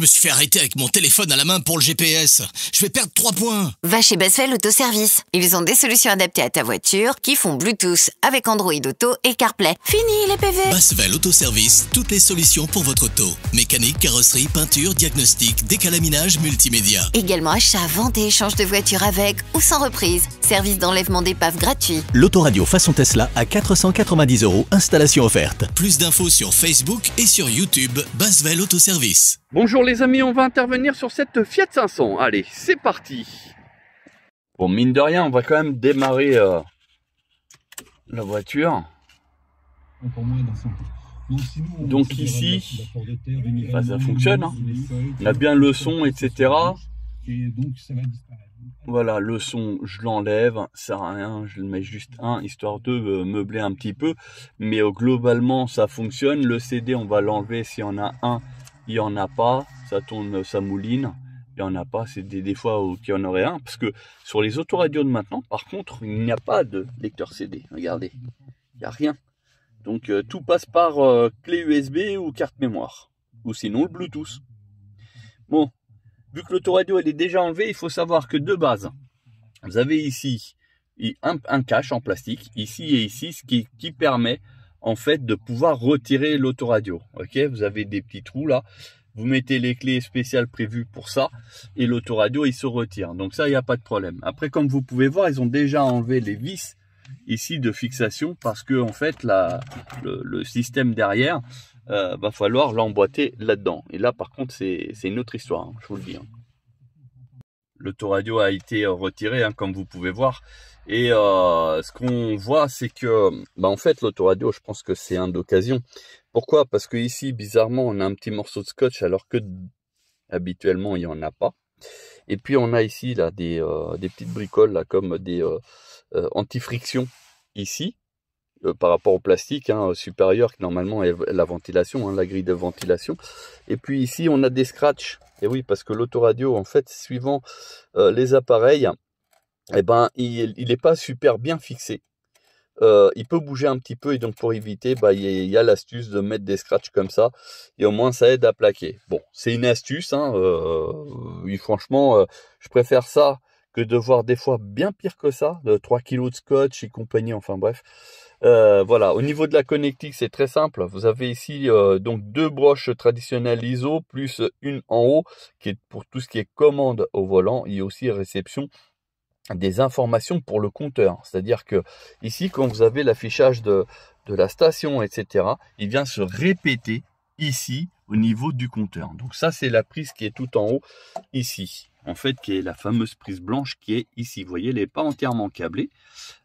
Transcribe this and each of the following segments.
je me suis fait arrêter avec mon téléphone à la main pour le GPS. Je vais perdre 3 points. Va chez Basvel Autoservice. Ils ont des solutions adaptées à ta voiture qui font Bluetooth avec Android Auto et CarPlay. Fini les PV. Basvel Autoservice, toutes les solutions pour votre auto. Mécanique, carrosserie, peinture, diagnostic, décalaminage, multimédia. Également achat, vente et échange de voitures avec ou sans reprise. Service d'enlèvement d'épave gratuit. L'autoradio façon Tesla à 490 euros, installation offerte. Plus d'infos sur Facebook et sur YouTube, Basvel Autoservice. Bonjour les amis, on va intervenir sur cette Fiat 500. Allez, c'est parti Bon, mine de rien, on va quand même démarrer euh, la voiture. Donc ici, ça fonctionne. Hein. On a bien le son, etc. Voilà, le son, je l'enlève, ça à rien, je mets juste un, histoire de euh, meubler un petit peu. Mais euh, globalement, ça fonctionne. Le CD, on va l'enlever s'il y en a un, il n'y en a pas ça tourne, ça mouline. Il n'y en a pas, c'est des, fois qu'il y en aurait un. Parce que sur les autoradios de maintenant, par contre, il n'y a pas de lecteur CD. Regardez, il n'y a rien. Donc euh, tout passe par euh, clé USB ou carte mémoire. Ou sinon le Bluetooth. Bon, vu que l'autoradio elle est déjà enlevée, il faut savoir que de base, vous avez ici un, cache en plastique, ici et ici, ce qui, qui permet en fait de pouvoir retirer l'autoradio. Ok, vous avez des petits trous là vous mettez les clés spéciales prévues pour ça et l'autoradio il se retire. Donc ça, il n'y a pas de problème. Après, comme vous pouvez voir, ils ont déjà enlevé les vis ici de fixation parce que fait la, le, système derrière euh, va falloir l'emboîter là-dedans. Et là, par contre, c'est une autre histoire, hein, je vous le dis. Hein. L'autoradio a été retiré, hein, comme vous pouvez voir. Et euh, ce qu'on voit, c'est que, bah, en fait, l'autoradio, je pense que c'est un d'occasion. Pourquoi Parce que ici, bizarrement, on a un petit morceau de scotch alors que habituellement il n'y en a pas. Et puis on a ici là des, euh, petites bricoles là, comme des euh, euh, anti friction ici par rapport au plastique hein, supérieur qui normalement est la ventilation, hein, la grille de ventilation. Et puis ici on a des scratchs. Et oui, parce que l'autoradio en fait suivant les appareils, eh ben, il n'est pas super bien fixé. Euh, il peut bouger un petit peu et donc pour éviter, bah, il y a, l'astuce de mettre des scratchs comme ça et au moins ça aide à plaquer. Bon, c'est une astuce, hein, euh, franchement, euh, je préfère ça que de voir des fois bien pire que ça, de 3 kg de scotch et compagnie, enfin bref. voilà, au niveau de la connectique, c'est très simple. Vous avez ici donc deux broches traditionnelles ISO plus une en haut qui est pour tout ce qui est commande au volant Il y a aussi réception des informations pour le compteur. C'est-à-dire que ici, quand vous avez l'affichage de, la station, etc., il vient se répéter ici au niveau du compteur. Donc ça, c'est la prise qui est tout en haut ici. En fait, qui est la fameuse prise blanche qui est ici. Vous voyez, elle n'est pas entièrement câblée,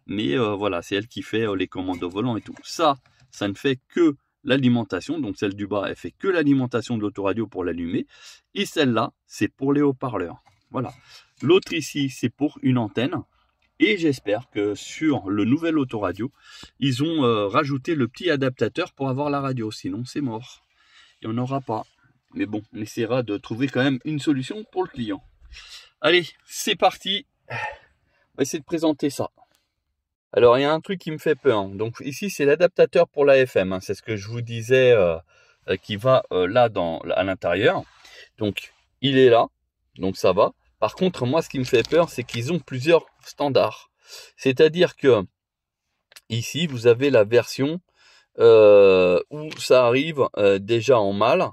mais euh, voilà, c'est elle qui fait euh, les commandes au volant et tout. Ça, ça ne fait que l'alimentation, donc celle du bas, elle fait que l'alimentation de l'autoradio pour l'allumer, et celle-là, c'est pour les haut-parleurs. Voilà. L'autre ici, c'est pour une antenne. Et j'espère que sur le nouvel autoradio, ils ont euh, rajouté le petit adaptateur pour avoir la radio. Sinon, c'est mort. Il n'y en aura pas. Mais bon, on essaiera de trouver quand même une solution pour le client. Allez, c'est parti. On va essayer de présenter ça. Alors, il y a un truc qui me fait peur. Hein. Donc, ici, c'est l'adaptateur pour la FM. Hein. C'est ce que je vous disais euh, euh, qui va là dans, à l'intérieur. Donc, il est là. Donc, ça va. Par contre, moi, ce qui me fait peur, c'est qu'ils ont plusieurs standards. C'est-à-dire que ici, vous avez la version euh, où ça arrive euh, déjà en mâle,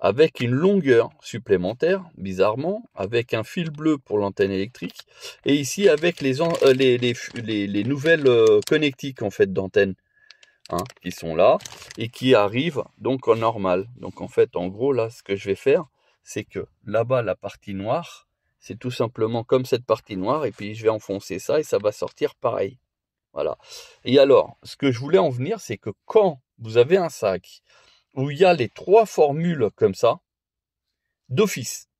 avec une longueur supplémentaire, bizarrement, avec un fil bleu pour l'antenne électrique, et ici avec les, euh, les, les, nouvelles connectiques en fait d'antenne. Hein, qui sont là et qui arrivent donc en normal. Donc en fait, en gros, là, ce que je vais faire, c'est que là-bas, la partie noire, c'est tout simplement comme cette partie noire, et puis je vais enfoncer ça, et ça va sortir pareil. Voilà. Et alors, ce que je voulais en venir, c'est que quand vous avez un sac où il y a les trois formules comme ça, d'office,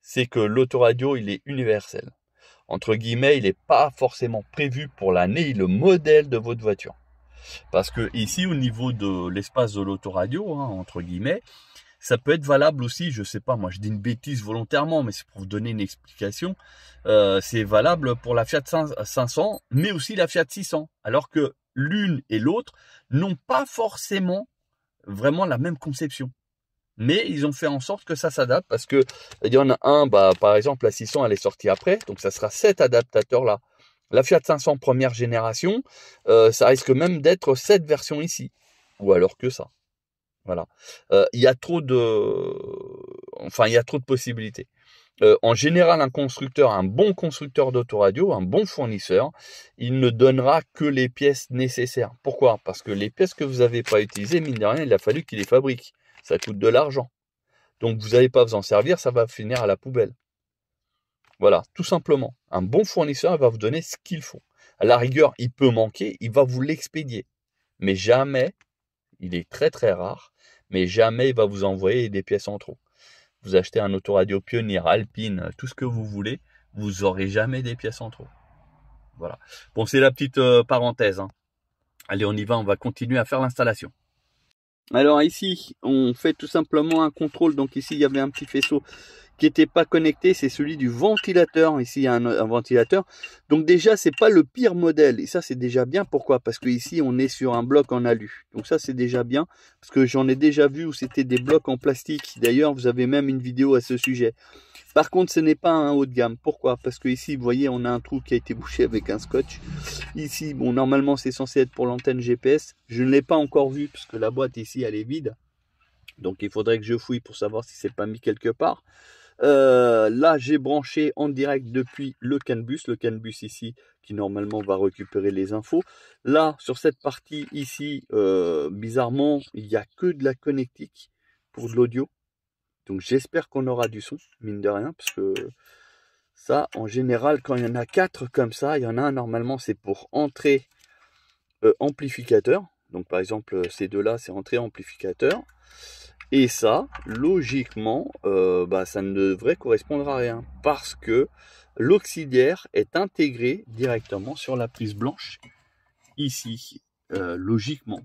c'est que l'autoradio, il est universel. Entre guillemets, il n'est pas forcément prévu pour l'année et le modèle de votre voiture. Parce que ici, au niveau de l'espace de l'autoradio, hein, entre guillemets, ça peut être valable aussi, je sais pas, moi je dis une bêtise volontairement, mais c'est pour vous donner une explication. Euh, c'est valable pour la Fiat 500, mais aussi la Fiat 600. Alors que l'une et l'autre n'ont pas forcément vraiment la même conception. Mais ils ont fait en sorte que ça s'adapte parce que il y en a un, bah, par exemple, la 600, elle est sortie après, donc ça sera cet adaptateur-là. La Fiat 500 première génération, euh, ça risque même d'être cette version ici, ou alors que ça. Voilà. Euh, il y a trop de, enfin, il y a trop de possibilités. Euh, en général, un constructeur, un bon constructeur d'autoradio, un bon fournisseur, il ne donnera que les pièces nécessaires. Pourquoi Parce que les pièces que vous n'avez pas utilisées, mine de rien, il a fallu qu'il les fabrique. Ça coûte de l'argent. Donc vous n'allez pas vous en servir, ça va finir à la poubelle. Voilà, tout simplement. Un bon fournisseur va vous donner ce qu'il faut. À la rigueur, il peut manquer, il va vous l'expédier. Mais jamais il est très très rare, mais jamais il va vous envoyer des pièces en trop. Vous achetez un autoradio Pioneer, Alpine, tout ce que vous voulez, vous aurez jamais des pièces en trop. Voilà. Bon, c'est la petite euh, parenthèse. Hein. Allez, on y va, on va continuer à faire l'installation. Alors ici, on fait tout simplement un contrôle. Donc ici, il y avait un petit faisceau qui n'était pas connecté, c'est celui du ventilateur. Ici, il y a un, un ventilateur. Donc déjà, c'est pas le pire modèle. Et ça, c'est déjà bien. Pourquoi Parce que ici, on est sur un bloc en alu. Donc ça, c'est déjà bien. Parce que j'en ai déjà vu où c'était des blocs en plastique. D'ailleurs, vous avez même une vidéo à ce sujet. Par contre, ce n'est pas un haut de gamme. Pourquoi Parce que ici, vous voyez, on a un trou qui a été bouché avec un scotch. Ici, bon, normalement, c'est censé être pour l'antenne GPS. Je ne l'ai pas encore vu parce que la boîte ici, elle est vide. Donc, il faudrait que je fouille pour savoir si c'est pas mis quelque part. Euh, là, j'ai branché en direct depuis le canbus, le canbus ici qui normalement va récupérer les infos. Là, sur cette partie ici, euh, bizarrement, il n'y a que de la connectique pour de l'audio. Donc j'espère qu'on aura du son, mine de rien, parce que ça, en général, quand il y en a quatre comme ça, il y en a un normalement, c'est pour entrée euh, amplificateur. Donc par exemple, ces deux-là, c'est entrée amplificateur. Et ça, logiquement, euh, bah, ça ne devrait correspondre à rien parce que l'auxiliaire est intégré directement sur la prise blanche ici, euh, logiquement.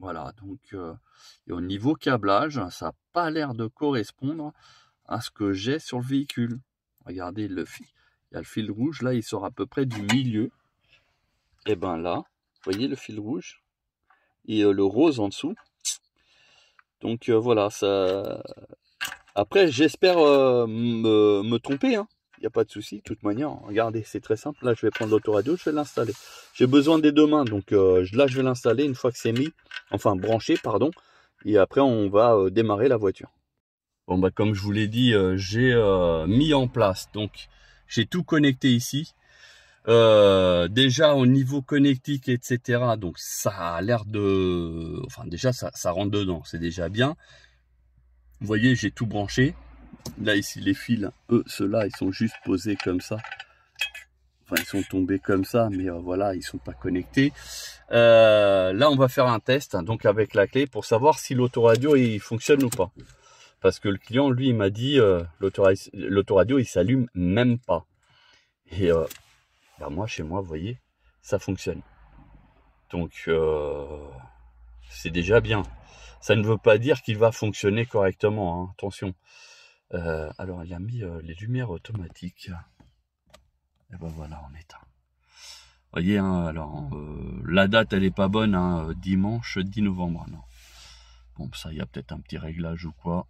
Voilà, donc euh, et au niveau câblage, ça n'a pas l'air de correspondre à ce que j'ai sur le véhicule. Regardez le fil, il y a le fil rouge, là il sort à peu près du milieu. Et eh ben là, vous voyez le fil rouge et le rose en dessous, donc euh, voilà, ça. Après, j'espère euh, me, tromper. Il hein. n'y a pas de souci. De toute manière, regardez, c'est très simple. Là, je vais prendre l'autoradio, je vais l'installer. J'ai besoin des deux mains, donc euh, là, je vais l'installer une fois que c'est mis, enfin branché, pardon. Et après, on va démarrer la voiture. Bon, bah, comme je vous l'ai dit, j'ai mis en place. Donc, j'ai tout connecté ici. Euh, déjà au niveau connectique, etc. Donc ça a l'air de... Enfin déjà ça, rentre dedans, c'est déjà bien. Vous voyez, j'ai tout branché. Là ici les fils, eux, ceux-là, ils sont juste posés comme ça. Enfin, ils sont tombés comme ça, mais euh, voilà, ils sont pas connectés. Euh, là, on va faire un test, hein, donc avec la clé, pour savoir si l'autoradio il fonctionne ou pas. Parce que le client, lui, il m'a dit, l'autoradio, il s'allume même pas. Et moi chez moi, vous voyez, ça fonctionne. Donc euh, c'est déjà bien. Ça ne veut pas dire qu'il va fonctionner correctement, hein. attention. Euh, alors il a mis euh, les lumières automatiques. Et eh ben voilà, on est un voyez, hein, alors la date elle est pas bonne, hein, dimanche 10 novembre. Non. Bon, ça il y a peut-être un petit réglage ou quoi.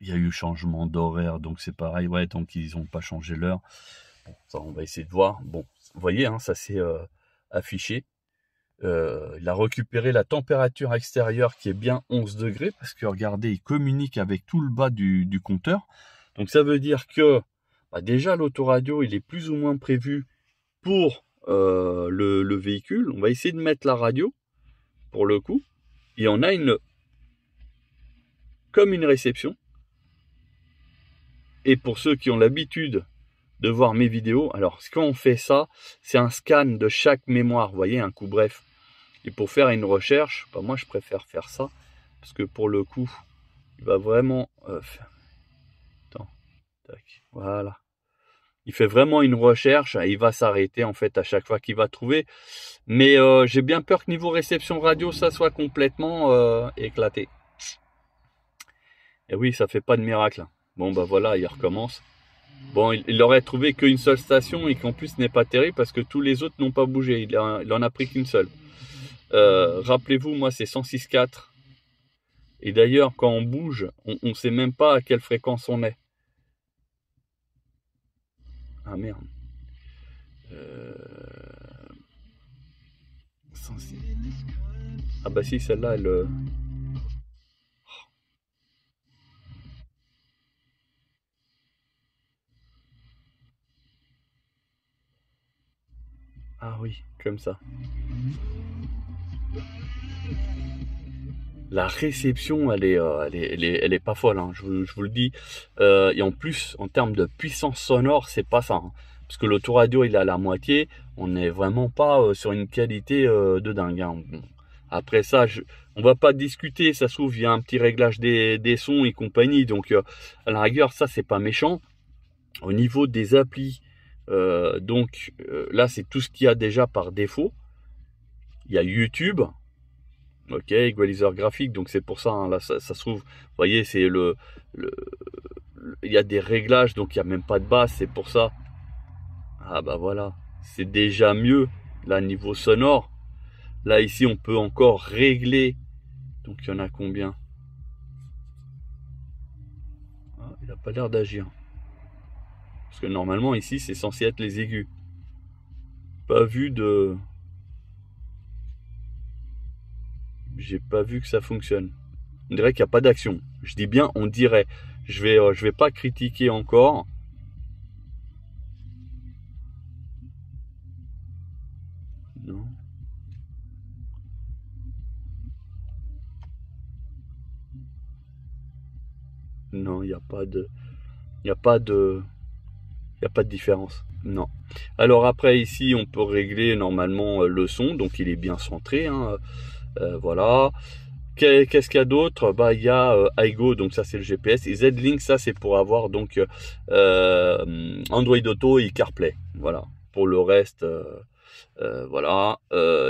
Il y a eu changement d'horaire, donc c'est pareil. Ouais, tant qu'ils n'ont pas changé l'heure ça, on va essayer de voir. Bon, vous voyez, hein, ça s'est euh, affiché. Euh, il a récupéré la température extérieure qui est bien 11 degrés parce que regardez, il communique avec tout le bas du, compteur. Donc ça veut dire que bah, déjà l'autoradio il est plus ou moins prévu pour euh, le, le, véhicule. On va essayer de mettre la radio pour le coup. Et on a une comme une réception. Et pour ceux qui ont l'habitude de voir mes vidéos. Alors, ce qu'on fait ça, c'est un scan de chaque mémoire, voyez, un coup bref. Et pour faire une recherche, pas bah, moi je préfère faire ça, parce que pour le coup, il va vraiment... Euh, tac, voilà. Il fait vraiment une recherche, hein, il va s'arrêter en fait à chaque fois qu'il va trouver. Mais euh, j'ai bien peur que niveau réception radio, ça soit complètement euh, éclaté. Et eh oui, ça fait pas de miracle. Hein. Bon ben voilà, il recommence. Bon, il, aurait trouvé qu'une seule station et qu'en plus n'est pas terrible parce que tous les autres n'ont pas bougé. Il, n'en en a pris qu'une seule. Euh, rappelez-vous, moi, c'est 106.4. Et d'ailleurs, quand on bouge, on ne sait même pas à quelle fréquence on est. Ah merde. 106. Euh, ah bah si, celle-là, elle. Euh, comme ça. La réception, euh, elle est, elle, est, elle, est pas folle, hein. je, vous, le dis. Euh, et en plus, en termes de puissance sonore, c'est pas ça. Hein. parce que l'autoradio, il est à la moitié. On n'est vraiment pas euh, sur une qualité de dingue. Hein. Après ça, on va pas discuter. Ça trouve il y a un petit réglage des, des sons et compagnie. Donc, à la rigueur, ça, c'est pas méchant. Au niveau des applis, euh, donc euh, là, c'est tout ce qu'il y a déjà par défaut. Il y a YouTube, ok, égaliseur graphique, donc c'est pour ça, hein, là, ça, se trouve, vous voyez, c'est le, Il y a des réglages, donc il n'y a même pas de basse, c'est pour ça. Ah bah voilà, c'est déjà mieux, là, niveau sonore. Là, ici, on peut encore régler. Donc il y en a combien ah, Il n'a pas l'air d'agir. Parce que normalement, ici, c'est censé être les aigus. Pas vu de... J'ai pas vu que ça fonctionne. On dirait qu'il n'y a pas d'action. Je dis bien, on dirait. Je vais, euh, je vais pas critiquer encore. Non. Non, il n'y a pas de... Il n'y a pas de a pas de différence. Non. Alors après ici on peut régler normalement euh, le son, donc il est bien centré. Hein. Euh, voilà. Qu'est-ce qu'il y a d'autre Bah il y a euh, iGo, donc ça c'est le GPS, et Z-Link, ça c'est pour avoir donc Android Auto et CarPlay. Voilà. Pour le reste, voilà.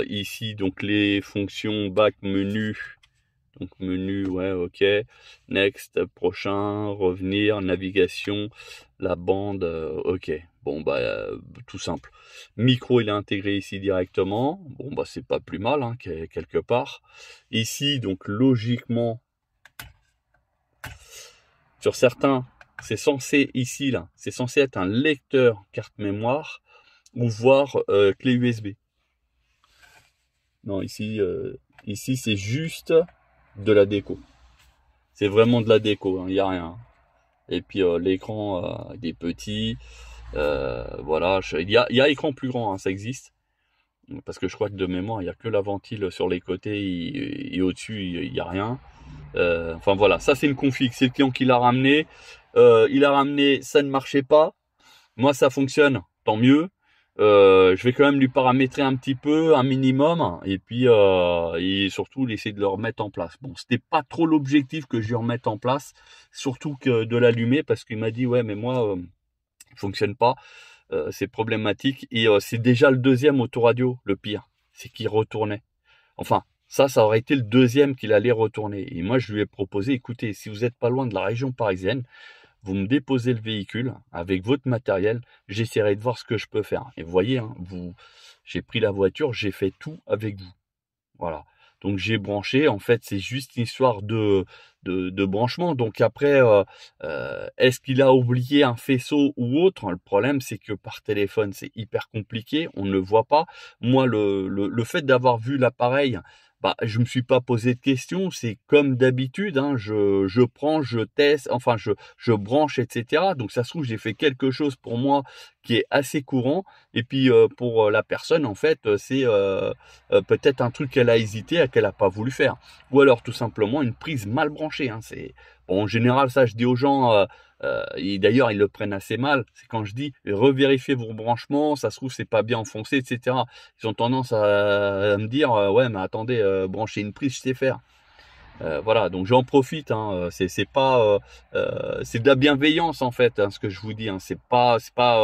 ici donc les fonctions back menu. Donc menu, ouais, ok. Next, prochain, revenir, navigation, la bande, euh, ok, bon bah euh, tout simple. Micro il est intégré ici directement, bon bah c'est pas plus mal hein, quelque part. Ici donc logiquement, sur certains, c'est censé ici là, c'est censé être un lecteur carte mémoire ou voir euh, clé USB. Non ici, ici c'est juste de la déco. C'est vraiment de la déco, il hein, a rien. Et puis euh, l'écran euh, des petits euh, voilà, il, y a, il écran plus grand, hein, ça existe. Parce que je crois que de mémoire, il y a que la ventile sur les côtés et, au-dessus, il n'y a rien. enfin voilà, ça c'est une config, c'est le client qui l'a ramené. il a ramené, ça ne marchait pas. Moi ça fonctionne, tant mieux. Euh, je vais quand même lui paramétrer un petit peu, un minimum, et puis euh, et surtout essayer de le remettre en place. Bon, c'était pas trop l'objectif que je lui remette en place, surtout que de l'allumer, parce qu'il m'a dit ouais, mais moi, euh, fonctionne pas, c'est problématique, et c'est déjà le deuxième autoradio, le pire, c'est qu'il retournait. Enfin, ça, ça aurait été le deuxième qu'il allait retourner. Et moi, je lui ai proposé, écoutez, si vous n'êtes pas loin de la région parisienne, vous me déposez le véhicule avec votre matériel, j'essaierai de voir ce que je peux faire. Et vous voyez, hein, vous, j'ai pris la voiture, j'ai fait tout avec vous. Voilà. Donc j'ai branché. En fait, c'est juste une histoire de, de, branchement. Donc après, euh, euh, est-ce qu'il a oublié un faisceau ou autre Le problème, c'est que par téléphone, c'est hyper compliqué. On ne le voit pas. Moi, le, le, le fait d'avoir vu l'appareil bah, je me suis pas posé de questions. C'est comme d'habitude, hein, je, je, prends, je teste, enfin je, je branche, etc. Donc ça se trouve j'ai fait quelque chose pour moi qui est assez courant. Et puis euh, pour euh, la personne, en fait, euh, c'est peut-être un truc qu'elle a hésité, à qu'elle n'a pas voulu faire, ou alors tout simplement une prise mal branchée. Hein. C'est bon, en général ça, je dis aux gens euh, d'ailleurs, ils le prennent assez mal. C'est quand je dis revérifiez vos branchements, ça se trouve c'est pas bien enfoncé, etc. Ils ont tendance à, me dire euh, ouais, mais attendez, euh, brancher une prise, je sais faire. voilà, donc j'en profite. Hein, c'est pas, c'est de la bienveillance en fait, hein, ce que je vous dis. Hein. C'est pas, c'est pas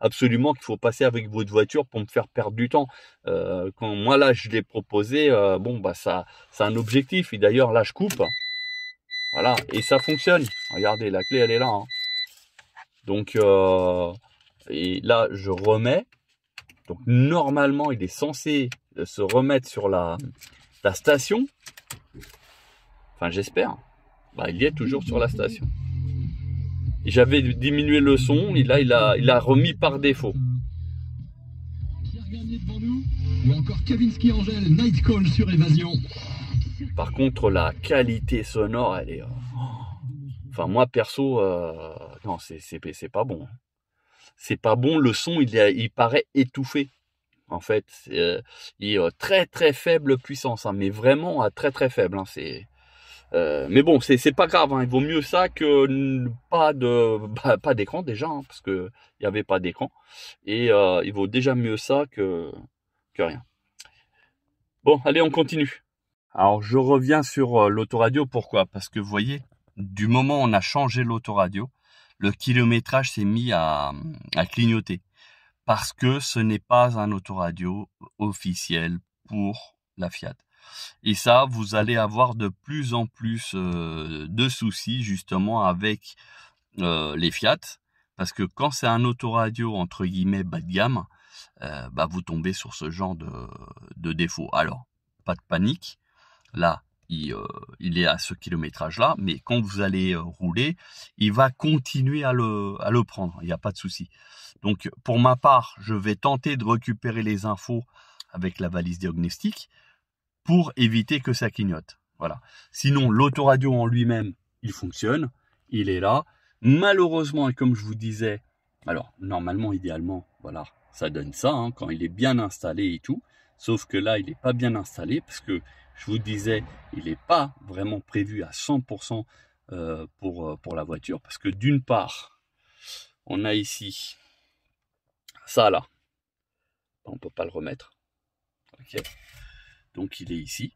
absolument qu'il faut passer avec votre voiture pour me faire perdre du temps. quand moi là, je l'ai proposé, bon bah ça, c'est un objectif. Et d'ailleurs là, je coupe. Voilà, et ça fonctionne. Regardez, la clé, elle est là. Hein. Donc, euh, et là, je remets. Donc, normalement, il est censé euh, se remettre sur la, la station. Enfin, j'espère. Bah, il est toujours sur la station. J'avais diminué le son, et là, il a, il a remis par défaut. devant ou encore Kavinsky Angel, Night Call sur Évasion. Par contre, la qualité sonore, elle est. Oh. Enfin, moi perso, euh, non, c'est pas bon. C'est pas bon. Le son, il, paraît étouffé. En fait, euh, il est euh, très très faible puissance, hein, mais vraiment à très très faible. Hein, mais bon, c'est pas grave. Hein, il vaut mieux ça que pas de bah, d'écran déjà, parce qu'il n'y avait pas d'écran. Et il vaut déjà mieux ça que rien. Bon, allez, on continue. Alors je reviens sur euh, l'autoradio, pourquoi Parce que vous voyez, du moment où on a changé l'autoradio, le kilométrage s'est mis à, clignoter. Parce que ce n'est pas un autoradio officiel pour la Fiat. Et ça, vous allez avoir de plus en plus euh, de soucis justement avec euh, les Fiat. Parce que quand c'est un autoradio entre guillemets bas de gamme, bah vous tombez sur ce genre de défaut. Alors, pas de panique là, euh, il, est à ce kilométrage-là, mais quand vous allez euh, rouler, il va continuer à le, prendre, il n'y a pas de souci. Donc pour ma part, je vais tenter de récupérer les infos avec la valise diagnostique pour éviter que ça clignote. Voilà. Sinon, l'autoradio en lui-même, il fonctionne, il est là. Malheureusement, et comme je vous disais, alors normalement, idéalement, voilà, ça donne ça, hein, quand il est bien installé et tout, sauf que là, il n'est pas bien installé parce que je vous disais, il n'est pas vraiment prévu à 100% pour, euh, euh, pour la voiture, parce que d'une part, on a ici ça là. On ne peut pas le remettre. Donc il est ici.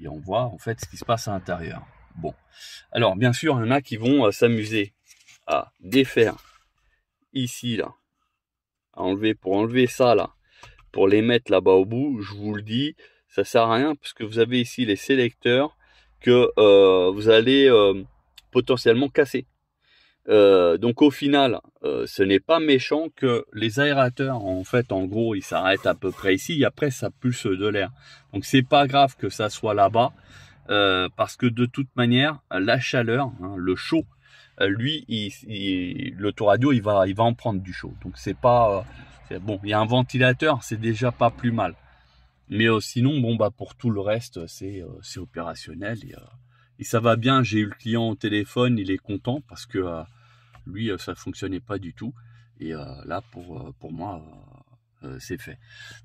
Et on voit en fait ce qui se passe à l'intérieur. Bon. Alors bien sûr, il y en a qui vont euh, s'amuser à défaire ici là. À enlever pour enlever ça là. Pour les mettre là-bas au bout, je vous le dis, ça sert à rien parce que vous avez ici les sélecteurs que euh, vous allez euh, potentiellement casser. Euh, donc au final, ce n'est pas méchant que les aérateurs, en fait, en gros, ils s'arrêtent à peu près ici. Et après, ça pulse de l'air. Donc c'est pas grave que ça soit là-bas, parce que de toute manière, la chaleur, hein, le chaud, lui, il, l'autoradio, il va, il va en prendre du chaud. Donc c'est pas, bon, il y a un ventilateur, c'est déjà pas plus mal. Mais euh, sinon, bon, bah, pour tout le reste, c'est euh, c'est opérationnel euh, et, ça va bien. J'ai eu le client au téléphone, il est content parce que lui, ça fonctionnait pas du tout. Et là, pour, pour moi, c'est fait.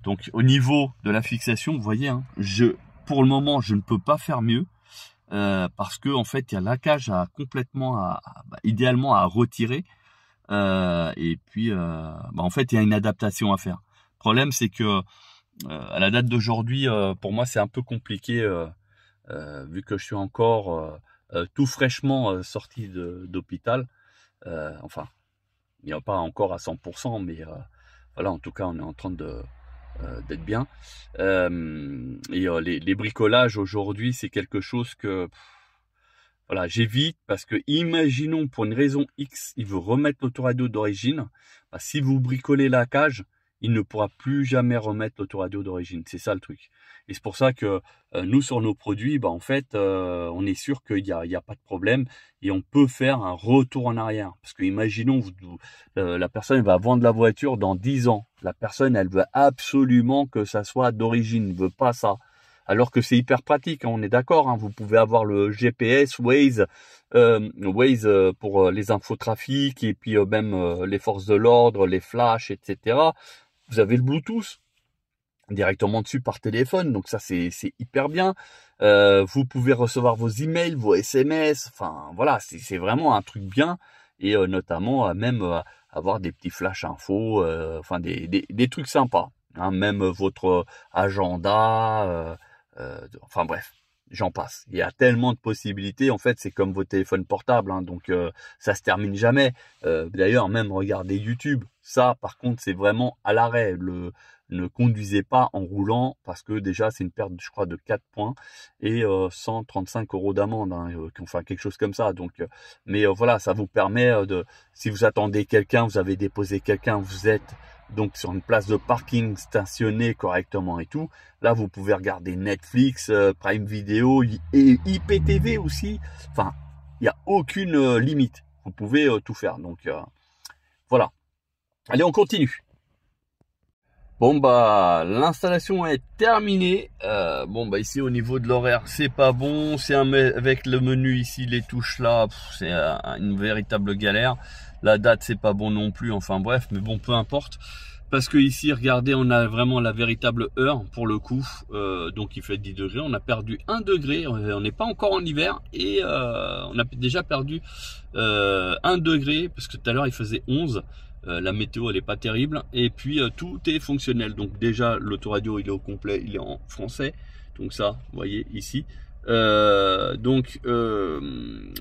Donc, au niveau de la fixation, vous voyez, hein, je, pour le moment, je ne peux pas faire mieux. parce qu'en fait, il y a la cage à complètement, à, bah, idéalement à retirer, et puis, bah en fait, il y a une adaptation à faire. Le problème, c'est que euh, à la date d'aujourd'hui, euh, pour moi, c'est un peu compliqué euh, vu que je suis encore tout fraîchement sorti d'hôpital. enfin, il n'y a pas encore à 100%, mais voilà, en tout cas, on est en train d'être bien. et les, bricolages aujourd'hui, c'est quelque chose que voilà, j'évite parce que imaginons pour une raison X, il veut remettre l'autoradio d'origine. Bah, si vous bricolez la cage, il ne pourra plus jamais remettre l'autoradio d'origine. C'est ça le truc. Et c'est pour ça que euh, nous, sur nos produits, bah, en fait, euh, on est sûr qu'il n'y a, a, pas de problème et on peut faire un retour en arrière. Parce que imaginons, euh, la personne va vendre la voiture dans 10 ans. La personne, elle veut absolument que ça soit d'origine, ne veut pas ça. Alors que c'est hyper pratique, hein, on est d'accord. Hein. vous pouvez avoir le GPS, Waze, Waze pour les infos et puis même les forces de l'ordre, les flashs, etc. Vous avez le Bluetooth directement dessus par téléphone, donc ça c'est hyper bien. Euh, vous pouvez recevoir vos emails, vos SMS, enfin voilà, c'est vraiment un truc bien et euh, notamment euh, même avoir des petits flash infos, enfin des, trucs sympas, hein, même votre agenda, enfin bref j'en passe. Il y a tellement de possibilités. En fait, c'est comme vos téléphones portables, hein, donc euh, ça se termine jamais. Euh, d'ailleurs, même regarder YouTube, ça, par contre, c'est vraiment à l'arrêt. ne conduisez pas en roulant parce que déjà c'est une perte, je crois, de 4 points et euh, 135 euros d'amende, hein, euh, enfin quelque chose comme ça. Donc, mais voilà, ça vous permet de, si vous attendez quelqu'un, vous avez déposé quelqu'un, vous êtes donc sur une place de parking stationnée correctement et tout. Là, vous pouvez regarder Netflix, euh, Prime Video et IPTV aussi. Enfin, il n'y a aucune euh, limite. Vous pouvez euh, tout faire. Donc voilà. Allez, on continue. Bon bah l'installation est terminée. bon bah ici au niveau de l'horaire c'est pas bon, c'est avec le menu ici les touches là, c'est une véritable galère. La date, c'est pas bon non plus. Enfin bref, mais bon, peu importe. Parce que ici, regardez, on a vraiment la véritable heure pour le coup. Euh, donc il fait 10 degrés. On a perdu 1 degré. On n'est pas encore en hiver. Et euh, on a déjà perdu euh, un 1 degré. Parce que tout à l'heure, il faisait 11. la météo, elle n'est pas terrible. Et puis, tout est fonctionnel. Donc déjà, l'autoradio, il est au complet. Il est en français. Donc ça, vous voyez ici. donc,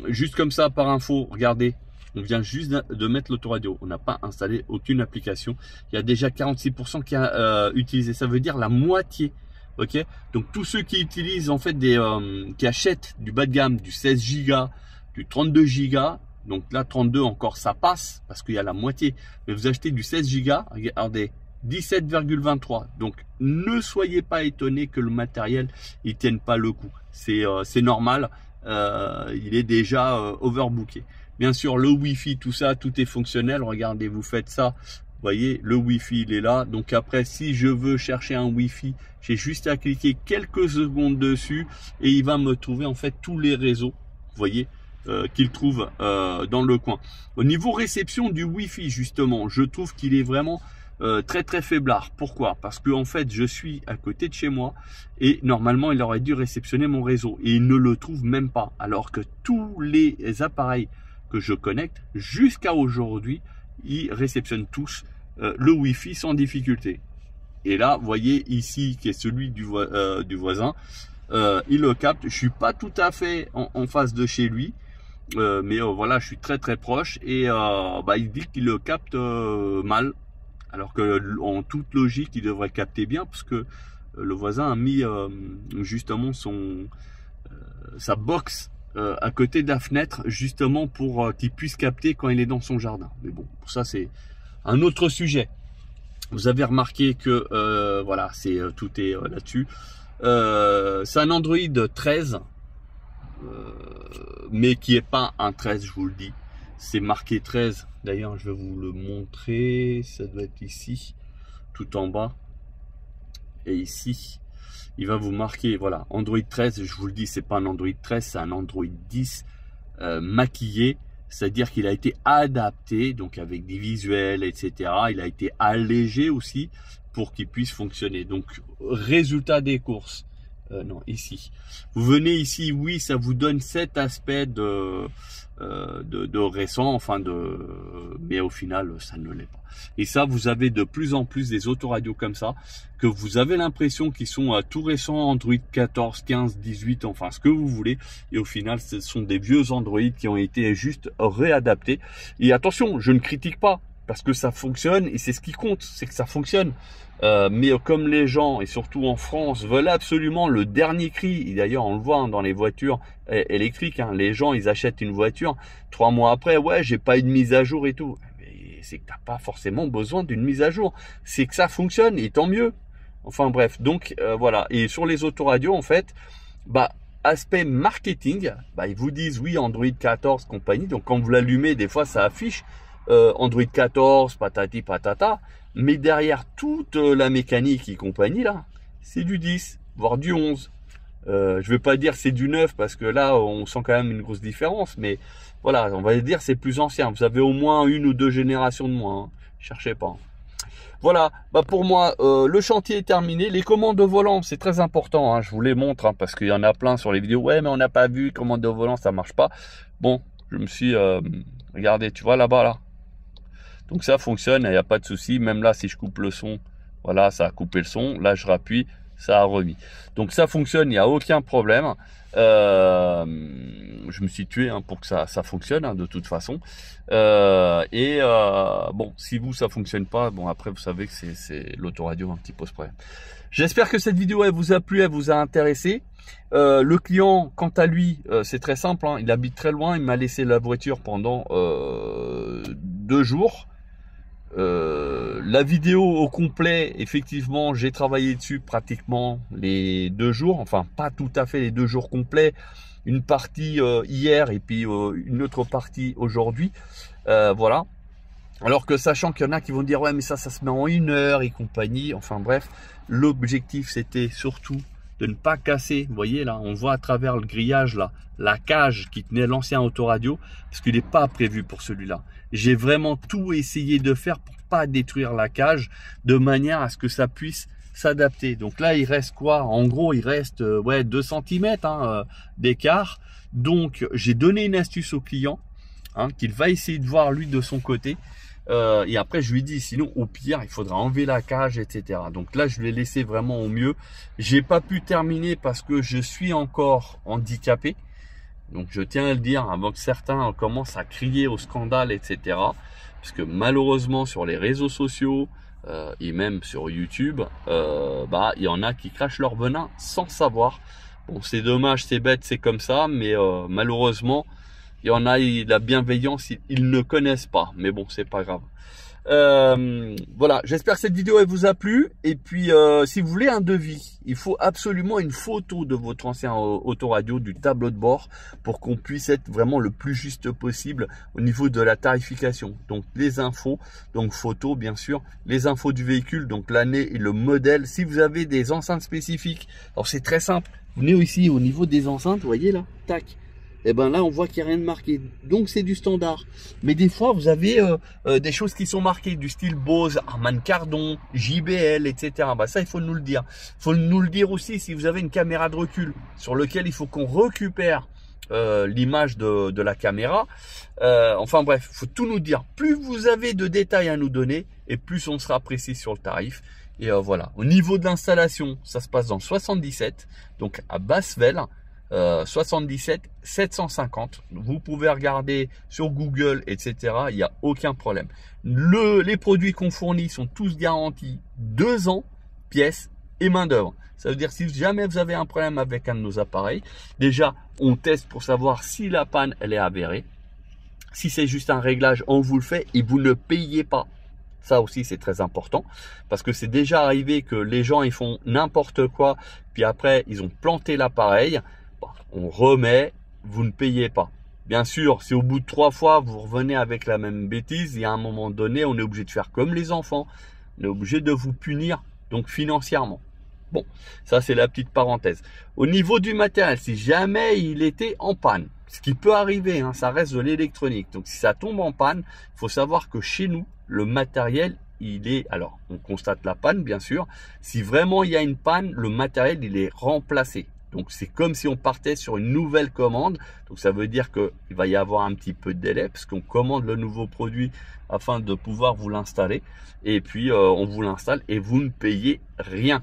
juste comme ça, par info, regardez, on vient juste de mettre l'autoradio. On n'a pas installé aucune application. Il y a déjà 46% qui a euh, utilisé. Ça veut dire la moitié. Ok. Donc tous ceux qui utilisent en fait des, euh, qui achètent du bas de gamme, du 16 Go, du 32 Go. Donc là, 32 encore, ça passe parce qu'il y a la moitié. Mais vous achetez du 16 Go. Regardez, 17,23. Donc ne soyez pas étonnés que le matériel ne tienne pas le coup. C'est euh, normal, il est déjà overbooké. Bien sûr, le Wi-Fi, tout ça, tout est fonctionnel. Regardez, vous faites ça. Vous voyez, le Wi-Fi, il est là. Donc après, si je veux chercher un Wi-Fi, j'ai juste à cliquer quelques secondes dessus et il va me trouver en fait tous les réseaux, vous voyez, euh, qu'il trouve euh, dans le coin. Au niveau réception du Wi-Fi, justement, je trouve qu'il est vraiment euh, très très faiblard. Pourquoi Parce que en fait, je suis à côté de chez moi et normalement, il aurait dû réceptionner mon réseau et il ne le trouve même pas. Alors que tous les appareils que je connecte jusqu'à aujourd'hui, ils réceptionnent tous euh, le wifi sans difficulté. Et là, voyez ici, qui est celui du, euh, du voisin, euh, il le capte. Je suis pas tout à fait en, face de chez lui, mais voilà, je suis très très proche. Et bah, il dit qu'il le capte mal, alors que en toute logique, il devrait capter bien, parce que le voisin a mis justement son sa box euh, à côté de la fenêtre, justement pour euh, qu'il puisse capter quand il est dans son jardin. Mais bon, pour ça c'est un autre sujet. Vous avez remarqué que euh, voilà, c'est tout est là-dessus. c'est un Android 13, mais qui est pas un 13, je vous le dis. C'est marqué 13. D'ailleurs, je vais vous le montrer. Ça doit être ici, tout en bas, et ici il va vous marquer, voilà, Android 13, je vous le dis, c'est pas un Android 13, c'est un Android 10 euh, maquillé, c'est-à-dire qu'il a été adapté, donc avec des visuels, etc. Il a été allégé aussi pour qu'il puisse fonctionner. Donc, résultat des courses, euh, non, ici. Vous venez ici, oui, ça vous donne cet aspect euh, de, de, récent, enfin de, mais au final, ça ne l'est pas. Et ça, vous avez de plus en plus des autoradios comme ça, que vous avez l'impression qu'ils sont à euh, tout récents, Android 14, 15, 18, enfin ce que vous voulez. Et au final, ce sont des vieux Android qui ont été juste réadaptés. Et attention, je ne critique pas, parce que ça fonctionne et c'est ce qui compte, c'est que ça fonctionne. Euh, mais comme les gens, et surtout en France, veulent absolument le dernier cri, et d'ailleurs on le voit hein, dans les voitures électriques, hein, les gens ils achètent une voiture, trois mois après, ouais j'ai pas une mise à jour et tout. C'est que t'as pas forcément besoin d'une mise à jour, c'est que ça fonctionne et tant mieux. Enfin bref, donc euh, voilà. Et sur les autoradios en fait, bah aspect marketing, bah, ils vous disent oui Android 14 compagnie, donc quand vous l'allumez des fois ça affiche. Euh, Android 14, patati patata. Mais derrière toute euh, la mécanique et compagnie, là, c'est du 10, voire du 11. Euh, je ne vais pas dire c'est du 9 parce que là, on sent quand même une grosse différence. Mais voilà, on va dire c'est plus ancien. Vous avez au moins une ou deux générations de moins. Hein. Cherchez pas. Voilà, bah, pour moi, le chantier est terminé. Les commandes de volant, c'est très important. Hein. Je vous les montre hein, parce qu'il y en a plein sur les vidéos. Ouais, mais on n'a pas vu, commandes de volant, ça marche pas. Bon, je me suis... regardé, regardez, tu vois là-bas, là. Donc ça fonctionne, il n'y a pas de souci. Même là, si je coupe le son, voilà, ça a coupé le son. Là, je rappuie, ça a remis. Donc ça fonctionne, il n'y a aucun problème. Euh, je me suis tué hein, pour que ça, fonctionne hein, de toute façon. Euh, et euh, bon, si vous ça fonctionne pas, bon après vous savez que c'est l'autoradio un petit peu problème. J'espère que cette vidéo elle vous a plu, elle vous a intéressé. le client, quant à lui, c'est très simple, hein. il habite très loin, il m'a laissé la voiture pendant deux jours. Euh, la vidéo au complet, effectivement, j'ai travaillé dessus pratiquement les deux jours, enfin pas tout à fait les deux jours complets, une partie euh, hier et puis euh, une autre partie aujourd'hui, voilà. Alors que sachant qu'il y en a qui vont dire ouais mais ça ça se met en une heure et compagnie, enfin bref, l'objectif c'était surtout de ne pas casser. Vous voyez là, on voit à travers le grillage là, la cage qui tenait l'ancien autoradio, parce qu'il n'est pas prévu pour celui-là. J'ai vraiment tout essayé de faire pour pas détruire la cage, de manière à ce que ça puisse s'adapter. Donc là, il reste quoi En gros, il reste euh, ouais 2 cm hein, euh, d'écart. Donc j'ai donné une astuce au client hein, qu'il va essayer de voir lui de son côté. Euh, et après, je lui dis, sinon, au pire, il faudra enlever la cage, etc. Donc là, je l'ai laissé vraiment au mieux. n'ai pas pu terminer parce que je suis encore handicapé. Donc je tiens à le dire avant que certains commencent à crier au scandale, etc. Parce que malheureusement sur les réseaux sociaux euh, et même sur YouTube, euh, bah, il y en a qui crachent leur venin sans savoir. Bon c'est dommage, c'est bête, c'est comme ça, mais malheureusement il y en a, la bienveillance, ils, ne connaissent pas. Mais bon, c'est pas grave. Euh, voilà, j'espère que cette vidéo elle vous a plu. Et puis, euh, si vous voulez un devis, il faut absolument une photo de votre ancien autoradio, du tableau de bord, pour qu'on puisse être vraiment le plus juste possible au niveau de la tarification. Donc, les infos, donc photo bien sûr, les infos du véhicule, donc l'année et le modèle. Si vous avez des enceintes spécifiques, alors c'est très simple. Vous Venez ici au niveau des enceintes, vous voyez là, tac et eh ben là on voit qu'il n'y a rien de marqué. Donc c'est du standard. Mais des fois vous avez euh, euh, des choses qui sont marquées, du style Bose, Arman Cardon, JBL, etc. Bah, ça il faut nous le dire. Il faut nous le dire aussi si vous avez une caméra de recul sur lequel il faut qu'on récupère euh, l'image de, la caméra. enfin bref, il faut tout nous dire. Plus vous avez de détails à nous donner et plus on sera précis sur le tarif. Et voilà. Au niveau de l'installation, ça se passe dans 77, donc à bassevel 77 euh, 750. Vous pouvez regarder sur Google, etc. Il n'y a aucun problème. les produits qu'on fournit sont tous garantis deux ans, pièces et main d'œuvre. Ça veut dire si jamais vous avez un problème avec un de nos appareils, déjà on teste pour savoir si la panne elle est avérée. Si c'est juste un réglage, on vous le fait et vous ne payez pas. Ça aussi, c'est très important parce que c'est déjà arrivé que les gens ils font n'importe quoi, puis après ils ont planté l'appareil, on remet, vous ne payez pas. Bien sûr, si au bout de trois fois, vous revenez avec la même bêtise, et à un moment donné, on est obligé de faire comme les enfants. On est obligé de vous punir, donc financièrement. Bon, ça c'est la petite parenthèse. Au niveau du matériel, si jamais il était en panne, ce qui peut arriver, hein, ça reste de l'électronique. Donc si ça tombe en panne, il faut savoir que chez nous, le matériel, il est... Alors, on constate la panne, bien sûr. Si vraiment il y a une panne, le matériel, il est remplacé. Donc c'est comme si on partait sur une nouvelle commande. Donc ça veut dire qu'il va y avoir un petit peu de délai parce qu'on commande le nouveau produit afin de pouvoir vous l'installer. Et puis euh, on vous l'installe et vous ne payez rien.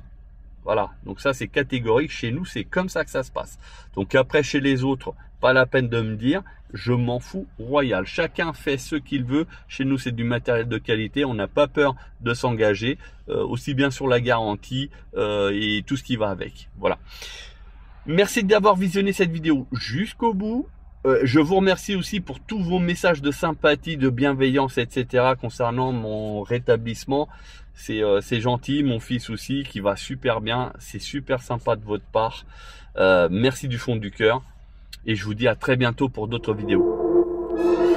Voilà, donc ça c'est catégorique. Chez nous, c'est comme ça que ça se passe. Donc après, chez les autres, pas la peine de me dire, je m'en fous royal. Chacun fait ce qu'il veut. Chez nous, c'est du matériel de qualité. On n'a pas peur de s'engager, euh, aussi bien sur la garantie euh, et tout ce qui va avec. Voilà. Merci d'avoir visionné cette vidéo jusqu'au bout. Euh, je vous remercie aussi pour tous vos messages de sympathie, de bienveillance, etc. concernant mon rétablissement. Euh, c'est gentil, mon fils aussi, qui va super bien. C'est super sympa de votre part. Euh, merci du fond du cœur. Et je vous dis à très bientôt pour d'autres vidéos.